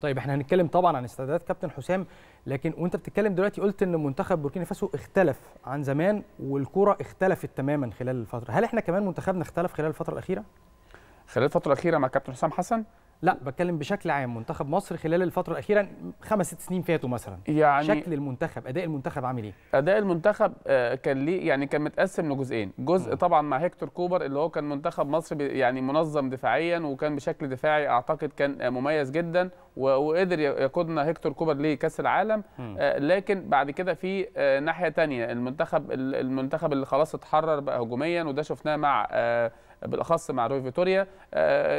طيب احنا هنتكلم طبعا عن استعدادات كابتن حسام لكن وانت بتتكلم دلوقتي قلت ان منتخب بوركينا فاسو اختلف عن زمان والكره اختلفت تماما خلال الفتره هل احنا كمان منتخبنا اختلف خلال الفتره الاخيره خلال الفتره الاخيره مع كابتن حسام حسن لا بتكلم بشكل عام منتخب مصر خلال الفترة الأخيرة خمس ست سنين فاتوا مثلا يعني شكل المنتخب أداء المنتخب عامل إيه؟ أداء المنتخب آه، كان ليه يعني كان متقسم لجزئين، جزء طبعا مع هيكتور كوبر اللي هو كان منتخب مصر يعني منظم دفاعيا وكان بشكل دفاعي أعتقد كان آه، مميز جدا وقدر يقودنا هيكتور كوبر لكأس العالم آه، لكن بعد كده في ناحية تانية المنتخب المنتخب اللي خلاص اتحرر بقى هجوميا وده شفناه مع بالأخص مع روي فيتوريا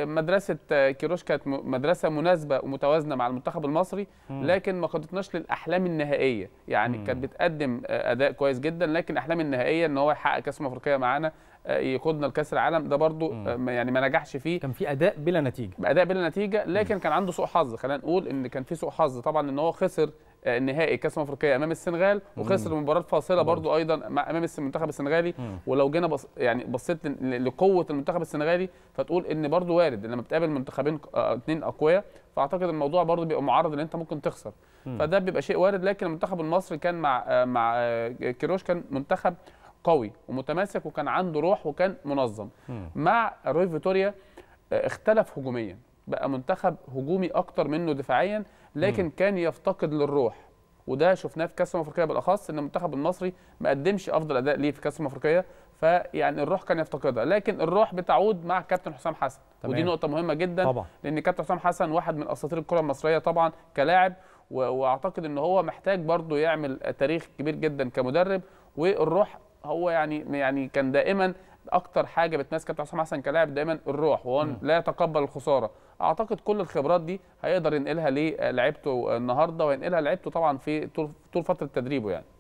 مدرسة كيروش كانت مدرسه مناسبه ومتوازنه مع المنتخب المصري لكن ما قدتناش للاحلام النهائيه يعني كانت بتقدم آه، اداء كويس جدا لكن احلام النهائيه ان هو يحقق كاس افريقيا معانا آه، يقودنا لكاس العالم ده برضو مم. آه، يعني ما نجحش فيه كان في اداء بلا نتيجه اداء بلا نتيجه لكن مم. كان عنده سوء حظ خلينا نقول ان كان في سوء حظ طبعا ان هو خسر آه، نهائي كاس افريقيا امام السنغال وخسر مباراه فاصله برضو ايضا امام المنتخب السنغالي ولو جينا بص يعني بصيت لقوه المنتخب السنغالي فتقول ان برضو وارد لما بتقابل منتخبين اثنين آه، اقوياء فاعتقد الموضوع برضو بيبقى معرض ان انت ممكن تخسر فده بيبقى شيء وارد لكن المنتخب المصري كان مع آه، مع كيروش كان منتخب قوي ومتماسك وكان عنده روح وكان منظم مع روي فيتوريا اختلف هجوميا بقى منتخب هجومي اكتر منه دفاعيا لكن م. كان يفتقد للروح وده شفناه في كاس افريقيا بالاخص ان المنتخب المصري ما قدمش افضل اداء ليه في كاس افريقيا فيعني الروح كان يفتقدها لكن الروح بتعود مع كابتن حسام حسن تمام. ودي نقطه مهمه جدا طبعا. لان كابتن حسام حسن واحد من اساطير الكره المصريه طبعا كلاعب واعتقد ان هو محتاج برضه يعمل تاريخ كبير جدا كمدرب والروح هو يعني يعني كان دائما اكتر حاجه بتميز كابتن حسام حسن كلاعب دايما الروح وهو لا يتقبل الخساره اعتقد كل الخبرات دي هيقدر ينقلها للاعيبته النهارده وينقلها لعيبته طبعا في طول فتره تدريبه يعني